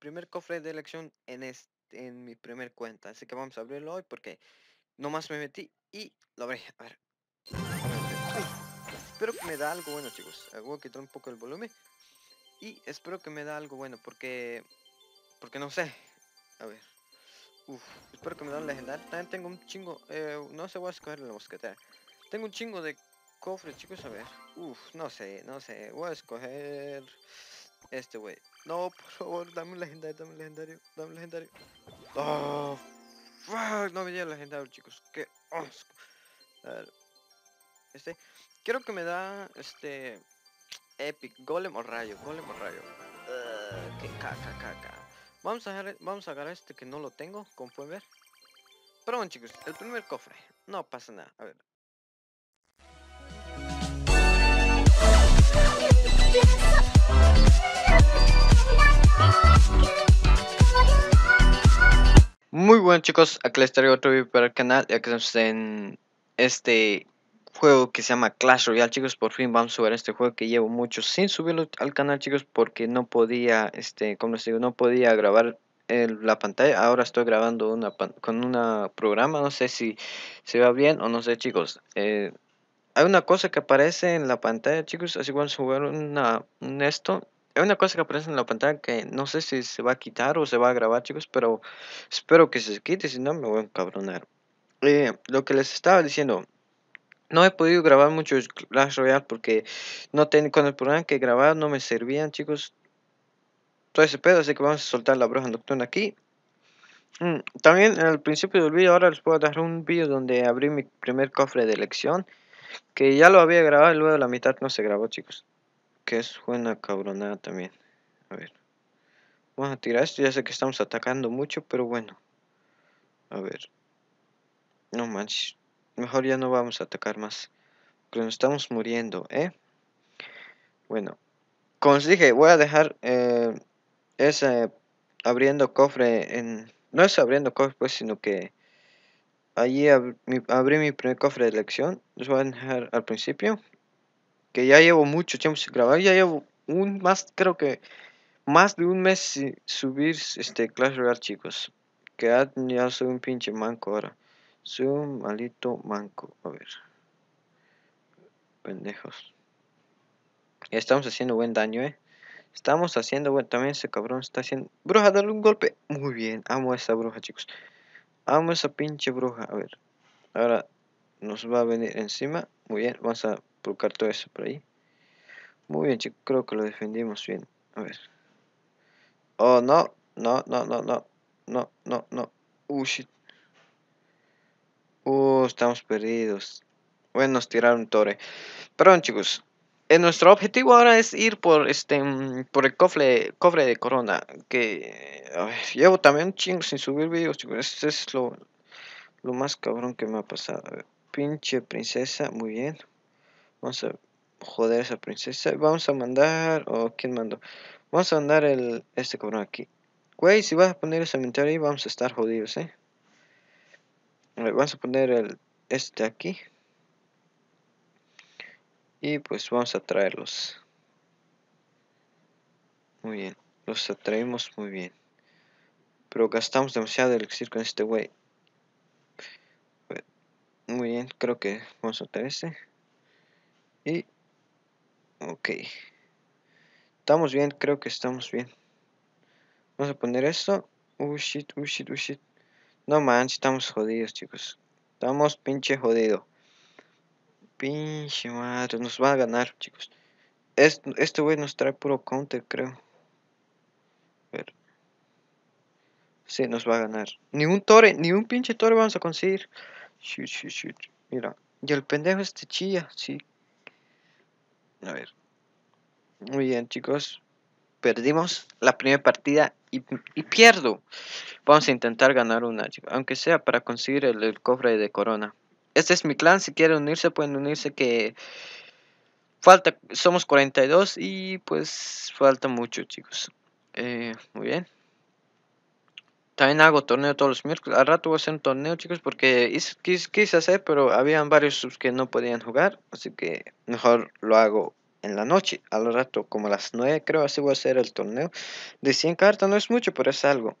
primer cofre de elección en, este, en mi primer cuenta. Así que vamos a abrirlo hoy porque nomás me metí y lo abrí. A Espero que me da algo bueno, chicos. Ah, voy a quitar un poco el volumen. Y espero que me da algo bueno porque... Porque no sé. A ver. espero que me da un legendario. También tengo un chingo... Eh, no sé, voy a escoger la mosquetera. Tengo un chingo de cofres, chicos. A ver. no sé, no sé. Voy a escoger... Este güey. No, por favor, dame un legendario, dame el legendario, dame legendario. Oh, no me llega el legendario, chicos. Qué asco. Este. Quiero que me da este. Epic, golem o rayo, golem o rayo. caca, Vamos a, agarrar, vamos a agarrar este que no lo tengo, como pueden ver. Pero bueno chicos, el primer cofre. No pasa nada, a ver. Muy bueno chicos, aquí les traigo otro video para el canal, ya que estamos en este juego que se llama Clash Royale chicos, por fin vamos a subir este juego que llevo mucho sin subirlo al canal chicos porque no podía, este, como les digo, no podía grabar la pantalla, ahora estoy grabando una con un programa, no sé si se va bien o no sé chicos, eh, hay una cosa que aparece en la pantalla chicos, así que vamos a jugar una, un esto es una cosa que aparece en la pantalla que no sé si se va a quitar o se va a grabar, chicos, pero espero que se quite, si no me voy a encabronar. Eh, lo que les estaba diciendo, no he podido grabar mucho Clash Royale porque no ten, con el programa que grabar no me servían, chicos. Todo ese pedo, así que vamos a soltar la bruja nocturna aquí. Mm, también al principio del vídeo, ahora les puedo dar un video donde abrí mi primer cofre de elección. Que ya lo había grabado y luego la mitad no se grabó, chicos que es buena cabronada también. A ver. Vamos a tirar esto. Ya sé que estamos atacando mucho, pero bueno. A ver. No manches. Mejor ya no vamos a atacar más. Porque nos estamos muriendo, ¿eh? Bueno. Como os dije, voy a dejar eh, ese abriendo cofre en... No es abriendo cofre, pues, sino que... Allí abrí mi primer cofre de elección. Los voy a dejar al principio que ya llevo mucho tiempo sin grabar, ya llevo un más, creo que más de un mes sin subir este Clash Royale, chicos. Que ya, soy un pinche manco ahora. Soy un malito manco. A ver. Pendejos. estamos haciendo buen daño, eh. Estamos haciendo buen. También ese cabrón está haciendo. Bruja, dale un golpe. Muy bien. Amo a esa bruja, chicos. Amo esa pinche bruja. A ver. Ahora nos va a venir encima. Muy bien. Vamos a buscar todo eso por ahí. Muy bien, chicos, creo que lo defendimos bien. A ver. Oh, no, no, no, no, no, no, no, no. Uh, shit. estamos perdidos. Bueno, nos tiraron torre. Perdón, chicos. en eh, nuestro objetivo ahora es ir por este mm, por el cofre, cofre de corona. Que a ver, llevo también un chingo sin subir videos, chicos. Este es lo, lo más cabrón que me ha pasado. pinche princesa, muy bien. Vamos a joder a esa princesa. Vamos a mandar... ¿O quien quién mandó? Vamos a mandar el, este cabrón aquí. Güey, si vas a poner el cementerio ahí, vamos a estar jodidos, ¿eh? vamos a poner el este aquí. Y pues vamos a traerlos. Muy bien. Los atraemos muy bien. Pero gastamos demasiado el circo con este güey. Muy bien, creo que vamos a traer este. Y, ok. Estamos bien, creo que estamos bien. Vamos a poner esto. Uh shit, uh shit, uh shit. No manches, estamos jodidos, chicos. Estamos pinche jodido. Pinche madre, nos va a ganar, chicos. Este, este güey nos trae puro counter, creo. A ver Sí, nos va a ganar. Ni un tore, ni un pinche tore vamos a conseguir. Shit, shit, shit. Mira. Y el pendejo este chilla. Sí, a ver. Muy bien, chicos. Perdimos la primera partida y, pierdo. Vamos a intentar ganar una, Aunque sea para conseguir el, cofre de corona. Este es mi clan. Si quieren unirse, pueden unirse que... Falta, somos 42 y pues falta mucho, chicos. Eh, muy bien. También hago torneo todos los miércoles. Al rato voy a hacer un torneo, chicos, porque quise, hacer, pero habían varios subs que no podían jugar. Así que mejor lo hago en la noche. Al rato, como a las 9, creo, así voy a hacer el torneo. De 100 cartas no es mucho, pero es algo.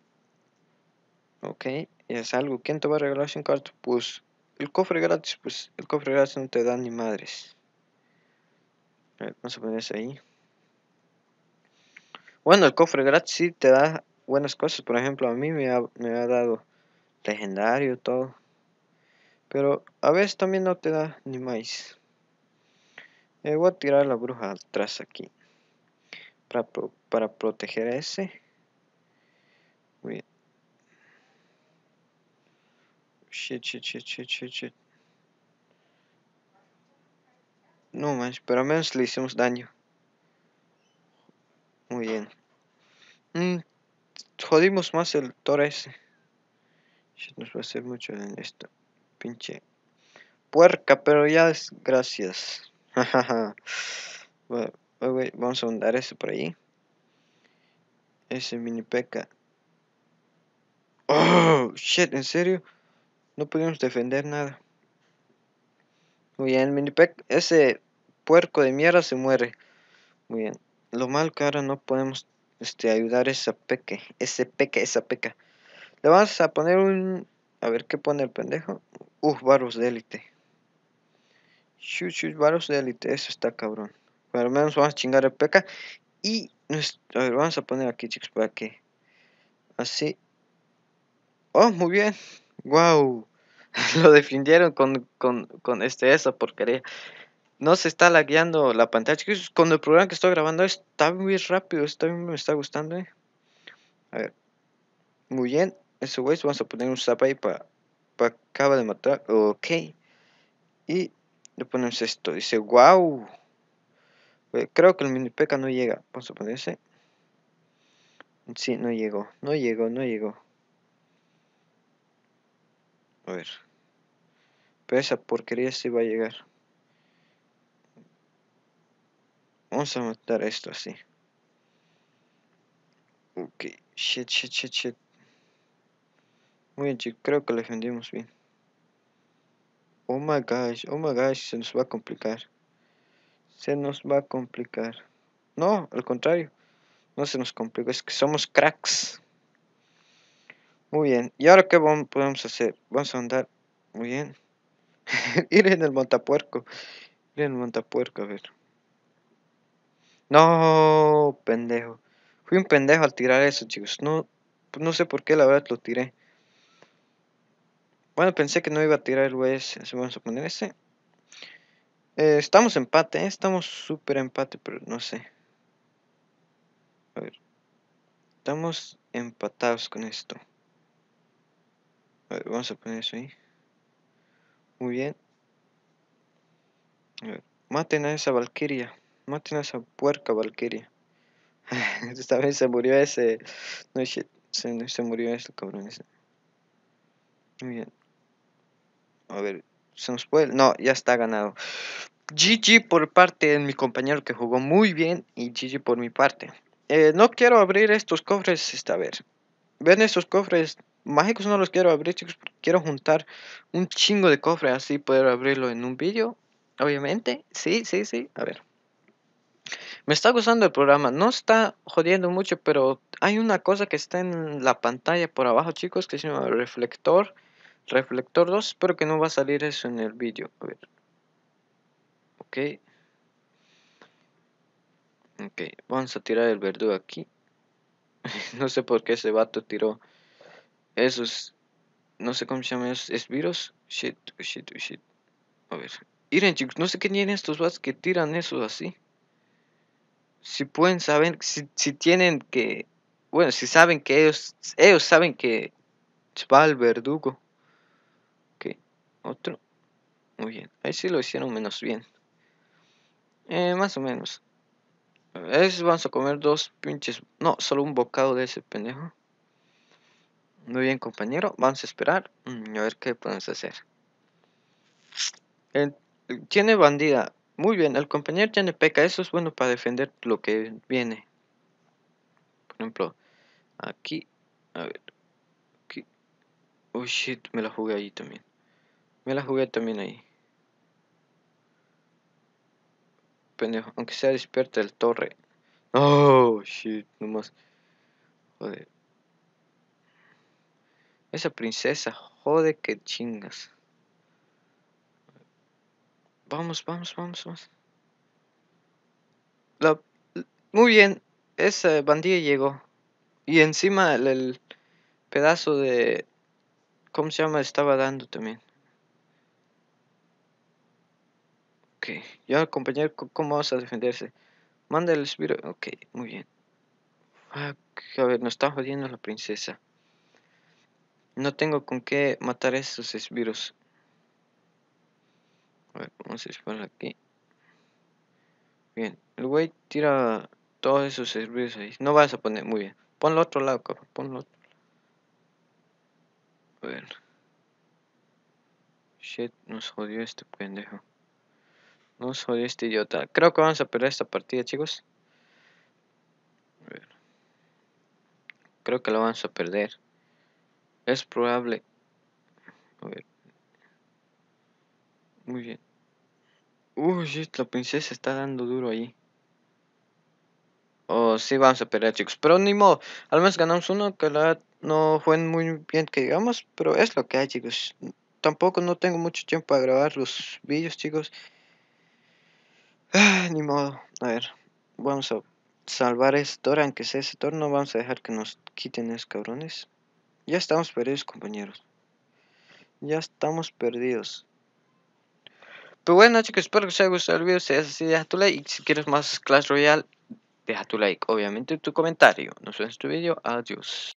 Ok, es algo. ¿Quién te va a regalar 100 cartas? Pues el cofre gratis, pues el cofre gratis no te da ni madres. A ver, vamos a poner eso ahí. Bueno, el cofre gratis sí te da buenas cosas. Por ejemplo, a mí me ha, dado legendario, todo. Pero a veces también no te da ni más. Eh, voy a tirar la bruja atrás aquí. Para, proteger a ese. No más, pero al menos le hicimos daño. jodimos más el toro ese. Nos va a hacer mucho en esto. Pinche puerca, pero ya es gracias. vamos a ahondar ese por ahí. Ese mini peca. Oh, shit, en serio. No pudimos defender nada. Muy bien, mini Ese puerco de mierda se muere. Muy bien. Lo mal que ahora no podemos este, ayudar esa peque, ese peque, esa peca. Le vamos a poner un, a ver qué pone el pendejo. uf barros de élite. Shush, barros de élite, eso está cabrón. Pero al menos vamos a chingar el peca. Y, a ver, vamos a poner aquí, chicos, para que, así. Oh, muy bien. Wow. Lo defendieron con, con, con este, esa porquería no se está lagueando la pantalla. Chicos, con el programa que estoy grabando está muy rápido. Está, me está gustando. Eh. A ver. Muy bien. Eso, güey. Vamos a poner un zap ahí para... Pa acaba de matar. Ok. Y le ponemos esto. Dice, wow. creo que el mini peca no llega. Vamos a ponerse. Sí, no llegó. No llegó, no llegó. A ver. Pero esa porquería sí va a llegar. Vamos a matar esto así. Ok, shit, shit, shit, shit. Muy bien, creo que lo defendimos bien. Oh my gosh, oh my gosh, se nos va a complicar. Se nos va a complicar. No, al contrario. No se nos complica, es que somos cracks. Muy bien, ¿y ahora qué podemos hacer? Vamos a andar. Muy bien. Ir en el montapuerco. Ir en el montapuerco, a ver. No, pendejo. Fui un pendejo al tirar eso, chicos. No, pues no sé por qué, la verdad lo tiré. Bueno, pensé que no iba a tirar el Se Vamos a poner ese. Eh, estamos empate, ¿eh? estamos súper empate, pero no sé. A ver. Estamos empatados con esto. A ver, vamos a poner eso ahí. Muy bien. maten a esa Valkyria. Maten a esa puerca Valkyria. Esta vez se murió ese. No shit. Se, se murió ese cabrón ese. Muy bien. A ver. Se nos puede. No, ya está ganado. GG por parte de mi compañero que jugó muy bien. Y GG por mi parte. Eh, no quiero abrir estos cofres esta vez. Ven estos cofres mágicos no los quiero abrir chicos quiero juntar un chingo de cofres así poder abrirlo en un vídeo obviamente sí sí sí a ver me está gustando el programa, no está jodiendo mucho, pero hay una cosa que está en la pantalla por abajo, chicos, que se llama reflector, reflector 2, pero que no va a salir eso en el vídeo, a ver. Ok. Ok, vamos a tirar el verdugo aquí. no sé por qué ese vato tiró esos, no sé cómo se llaman esos, ¿es virus? Shit, shit, shit. A ver. Miren chicos, no sé qué tienen estos vatos que tiran esos así si pueden saber, si, si tienen que, bueno, si saben que ellos, ellos saben que va el verdugo. Ok, otro. Muy bien, ahí sí lo hicieron menos bien. Eh, más o menos. Es, vamos a comer dos pinches, no, solo un bocado de ese pendejo. Muy bien, compañero, vamos a esperar mm, a ver qué podemos hacer. Eh, tiene bandida, muy bien, el compañero tiene peca, eso es bueno para defender lo que viene. Por ejemplo, aquí, a ver, aquí. Oh shit, me la jugué ahí también. Me la jugué también ahí. Pendejo, aunque sea despierta el torre. Oh shit, nomás. Joder. Esa princesa, jode que chingas. Vamos, vamos, vamos, vamos. La... Muy bien, esa bandilla llegó. Y encima el, pedazo de... ¿Cómo se llama? Estaba dando también. Ok, ya compañero, ¿cómo vas a defenderse? Manda el espiro. Ok, muy bien. a ver, nos está jodiendo la princesa. No tengo con qué matar a esos espiros. A ver, vamos a disparar aquí. Bien, el güey tira todos esos servicios ahí. No vas a poner, muy bien. Ponlo otro lado, cabrón. Ponlo otro A ver. Shit, nos jodió este pendejo. Nos jodió este idiota. Creo que vamos a perder esta partida, chicos. A ver. Creo que lo vamos a perder. Es probable. A ver. Muy bien. Uy, la princesa está dando duro ahí. Oh, sí, vamos a pelear, chicos. Pero ni modo. Al menos ganamos uno que la no fue muy bien que digamos. Pero es lo que hay, chicos. Tampoco no tengo mucho tiempo para grabar los vídeos, chicos. Ah, ni modo. A ver. Vamos a salvar ese toro Aunque sea ese torno, vamos a dejar que nos quiten esos cabrones. Ya estamos perdidos, compañeros. Ya estamos perdidos. Pero pues bueno chicos, espero que os haya gustado el video. Si es así, deja tu like. Y si quieres más Clash Royale, deja tu like. Obviamente tu comentario. Nos vemos en este video. Adiós.